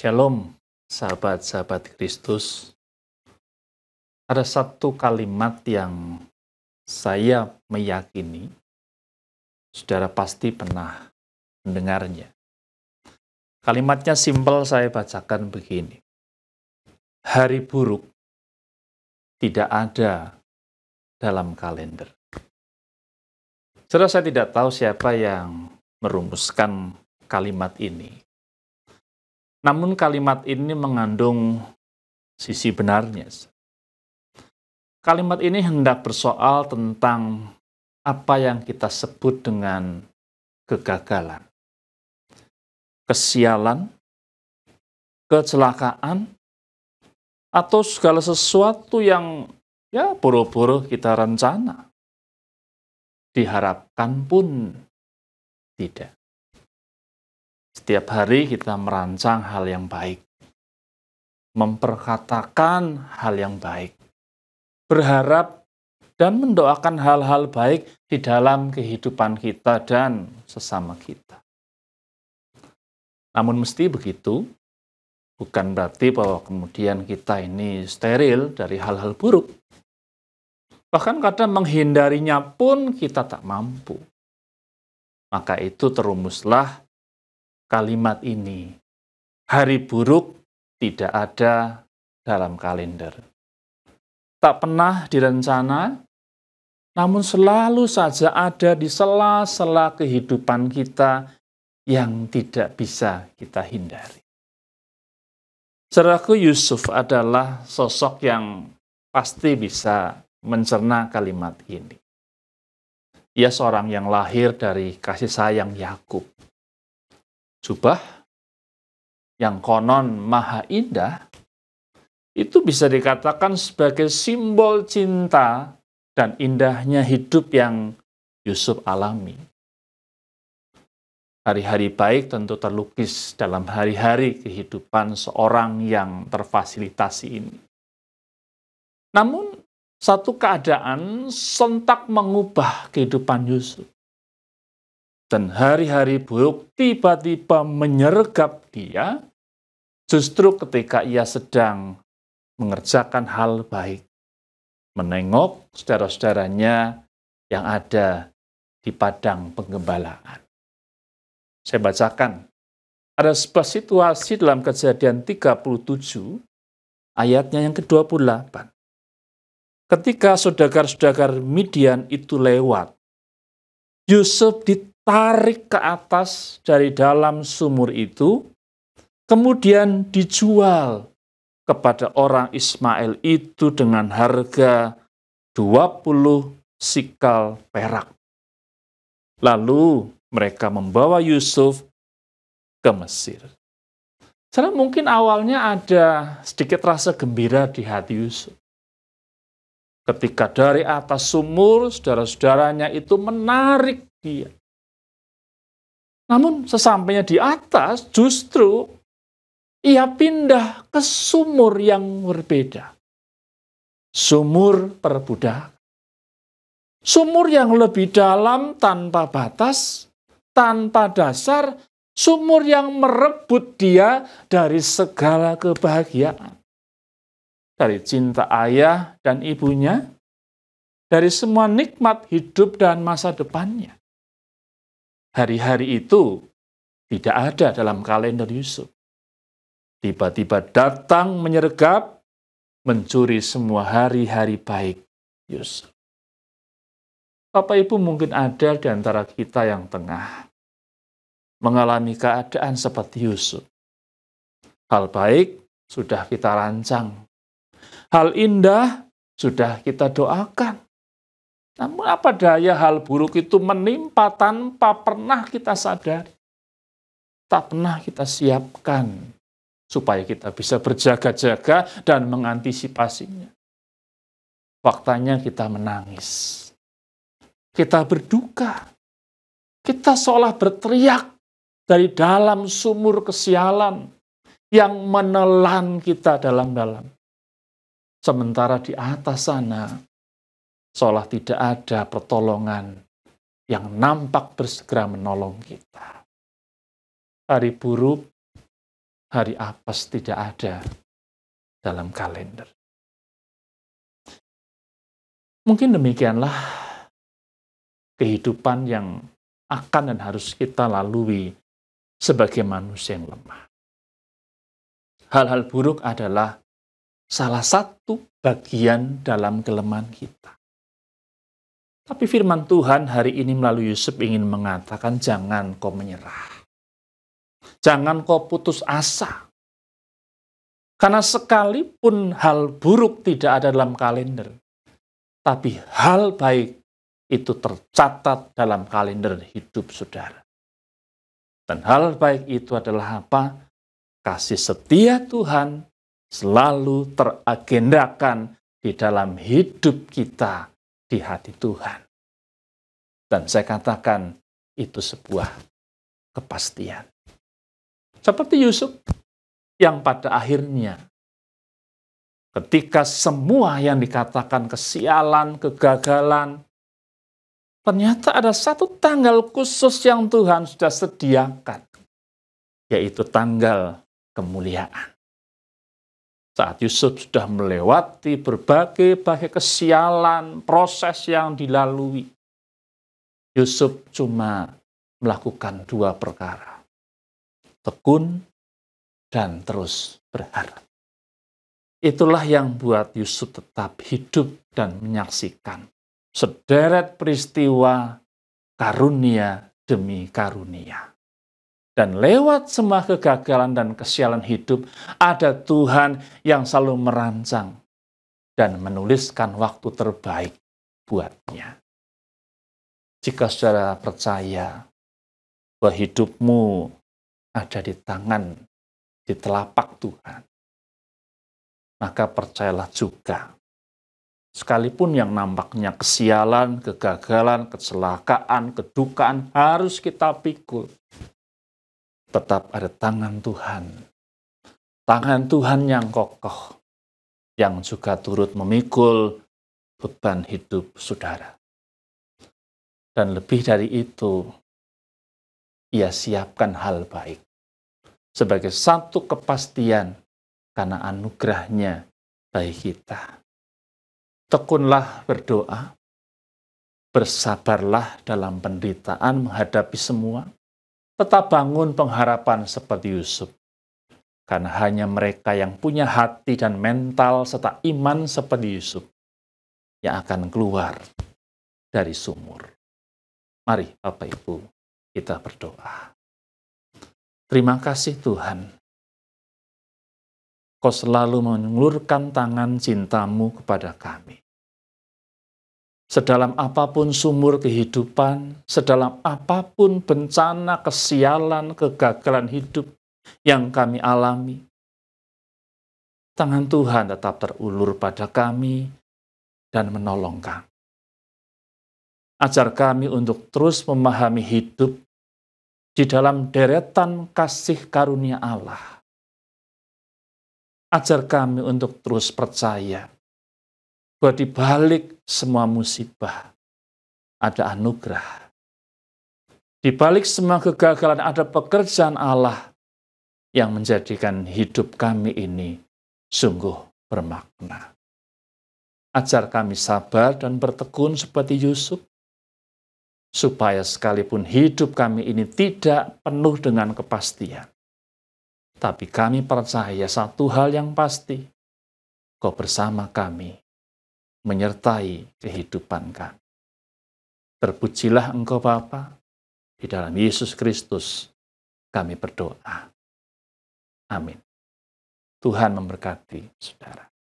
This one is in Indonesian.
Shalom, sahabat-sahabat Kristus. Ada satu kalimat yang saya meyakini, saudara pasti pernah mendengarnya. Kalimatnya simpel saya bacakan begini. Hari buruk tidak ada dalam kalender. Saudara saya tidak tahu siapa yang merumuskan kalimat ini. Namun kalimat ini mengandung sisi benarnya. Kalimat ini hendak bersoal tentang apa yang kita sebut dengan kegagalan, kesialan, kecelakaan, atau segala sesuatu yang ya pura-pura kita rencana. Diharapkan pun tidak. Setiap hari kita merancang hal yang baik, memperkatakan hal yang baik, berharap dan mendoakan hal-hal baik di dalam kehidupan kita dan sesama kita. Namun mesti begitu, bukan berarti bahwa kemudian kita ini steril dari hal-hal buruk. Bahkan kadang menghindarinya pun kita tak mampu. Maka itu terumuslah kalimat ini. Hari buruk tidak ada dalam kalender. Tak pernah direncana, namun selalu saja ada di sela-sela kehidupan kita yang tidak bisa kita hindari. Seraku Yusuf adalah sosok yang pasti bisa mencerna kalimat ini. Ia seorang yang lahir dari kasih sayang Yakub jubah yang konon maha indah itu bisa dikatakan sebagai simbol cinta dan indahnya hidup yang Yusuf alami. Hari-hari baik tentu terlukis dalam hari-hari kehidupan seorang yang terfasilitasi ini. Namun, satu keadaan sentak mengubah kehidupan Yusuf dan hari-hari buruk tiba-tiba menyergap dia justru ketika ia sedang mengerjakan hal baik. Menengok saudara-saudaranya yang ada di padang penggembalaan. Saya bacakan. Ada sebuah situasi dalam kejadian 37 ayatnya yang ke-28. Ketika saudagar-saudagar Midian itu lewat, Yusuf di Tarik ke atas dari dalam sumur itu, kemudian dijual kepada orang Ismail itu dengan harga 20 sikal perak. Lalu mereka membawa Yusuf ke Mesir. Karena mungkin awalnya ada sedikit rasa gembira di hati Yusuf. Ketika dari atas sumur, saudara-saudaranya itu menarik dia. Namun sesampainya di atas justru ia pindah ke sumur yang berbeda. Sumur perbudak. Sumur yang lebih dalam tanpa batas, tanpa dasar, sumur yang merebut dia dari segala kebahagiaan. Dari cinta ayah dan ibunya, dari semua nikmat hidup dan masa depannya hari-hari itu tidak ada dalam kalender Yusuf. Tiba-tiba datang menyergap, mencuri semua hari-hari baik Yusuf. Bapak Ibu mungkin ada di antara kita yang tengah mengalami keadaan seperti Yusuf. Hal baik sudah kita rancang. Hal indah sudah kita doakan. Namun apa daya hal buruk itu menimpa tanpa pernah kita sadari. Tak pernah kita siapkan supaya kita bisa berjaga-jaga dan mengantisipasinya. Faktanya kita menangis. Kita berduka. Kita seolah berteriak dari dalam sumur kesialan yang menelan kita dalam-dalam. Sementara di atas sana seolah tidak ada pertolongan yang nampak bersegera menolong kita. Hari buruk, hari apes tidak ada dalam kalender. Mungkin demikianlah kehidupan yang akan dan harus kita lalui sebagai manusia yang lemah. Hal-hal buruk adalah salah satu bagian dalam kelemahan kita. Tapi firman Tuhan hari ini melalui Yusuf ingin mengatakan jangan kau menyerah. Jangan kau putus asa. Karena sekalipun hal buruk tidak ada dalam kalender, tapi hal baik itu tercatat dalam kalender hidup saudara. Dan hal baik itu adalah apa? Kasih setia Tuhan selalu teragendakan di dalam hidup kita di hati Tuhan. Dan saya katakan itu sebuah kepastian. Seperti Yusuf yang pada akhirnya ketika semua yang dikatakan kesialan, kegagalan, ternyata ada satu tanggal khusus yang Tuhan sudah sediakan, yaitu tanggal kemuliaan. Saat Yusuf sudah melewati berbagai-bagai kesialan, proses yang dilalui, Yusuf cuma melakukan dua perkara. Tekun dan terus berharap. Itulah yang buat Yusuf tetap hidup dan menyaksikan sederet peristiwa karunia demi karunia. Dan lewat semua kegagalan dan kesialan hidup, ada Tuhan yang selalu merancang dan menuliskan waktu terbaik buatnya. Jika saudara percaya bahwa hidupmu ada di tangan, di telapak Tuhan, maka percayalah juga. Sekalipun yang nampaknya kesialan, kegagalan, kecelakaan, kedukaan harus kita pikul tetap ada tangan Tuhan. Tangan Tuhan yang kokoh, yang juga turut memikul beban hidup saudara. Dan lebih dari itu, ia siapkan hal baik sebagai satu kepastian karena anugerahnya bagi kita. Tekunlah berdoa, bersabarlah dalam penderitaan menghadapi semua, tetap bangun pengharapan seperti Yusuf. Karena hanya mereka yang punya hati dan mental serta iman seperti Yusuf yang akan keluar dari sumur. Mari Bapak Ibu kita berdoa. Terima kasih Tuhan. Kau selalu mengulurkan tangan cintamu kepada kami sedalam apapun sumur kehidupan, sedalam apapun bencana, kesialan, kegagalan hidup yang kami alami. Tangan Tuhan tetap terulur pada kami dan menolong kami. Ajar kami untuk terus memahami hidup di dalam deretan kasih karunia Allah. Ajar kami untuk terus percaya bahwa di balik semua musibah ada anugerah. Di balik semua kegagalan ada pekerjaan Allah yang menjadikan hidup kami ini sungguh bermakna. Ajar kami sabar dan bertekun seperti Yusuf, supaya sekalipun hidup kami ini tidak penuh dengan kepastian. Tapi kami percaya satu hal yang pasti, Kau bersama kami menyertai kehidupan kami. Terpujilah engkau Bapa di dalam Yesus Kristus kami berdoa. Amin. Tuhan memberkati saudara.